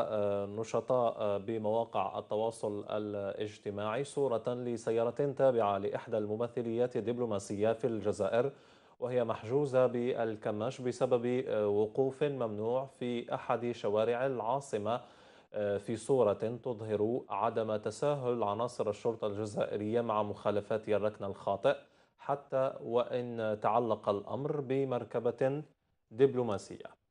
نشطاء بمواقع التواصل الاجتماعي صورة لسيارة تابعة لإحدى الممثليات الدبلوماسية في الجزائر وهي محجوزة بالكماش بسبب وقوف ممنوع في أحد شوارع العاصمة في صورة تظهر عدم تساهل عناصر الشرطة الجزائرية مع مخالفات الركن الخاطئ حتى وإن تعلق الأمر بمركبة دبلوماسية